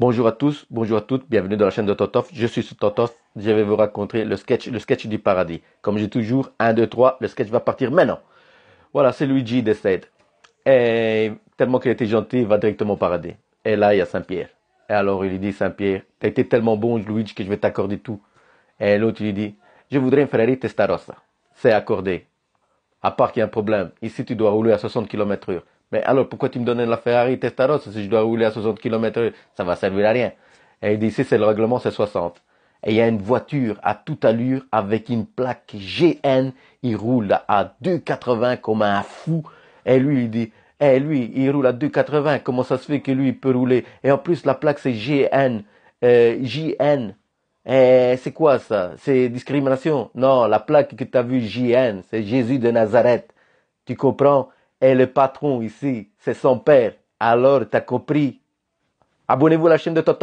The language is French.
Bonjour à tous, bonjour à toutes, bienvenue dans la chaîne de Totof. Je suis Totof, je vais vous raconter le sketch, le sketch du paradis. Comme j'ai toujours, 1, 2, 3, le sketch va partir maintenant. Voilà, c'est Luigi décède. Et tellement qu'il était gentil, il va directement au paradis. Et là, il y a Saint-Pierre. Et alors, il lui dit, Saint-Pierre, t'as été tellement bon, Luigi, que je vais t'accorder tout. Et l'autre, lui dit, je voudrais une Ferrari Testarossa. C'est accordé. À part qu'il y a un problème. Ici, tu dois rouler à 60 km heure. Mais alors, pourquoi tu me donnes la Ferrari Testarossa si je dois rouler à 60 km Ça va servir à rien. Et il si c'est le règlement, c'est 60. Et il y a une voiture à toute allure avec une plaque GN. Il roule à 2,80 comme un fou. Et lui, il dit, eh lui, il roule à 2,80. Comment ça se fait que lui, il peut rouler Et en plus, la plaque, c'est GN. Euh, JN. Eh, c'est quoi ça C'est discrimination Non, la plaque que tu as vue, JN, c'est Jésus de Nazareth. Tu comprends et le patron ici, c'est son père. Alors, t'as compris. Abonnez-vous à la chaîne de Toto.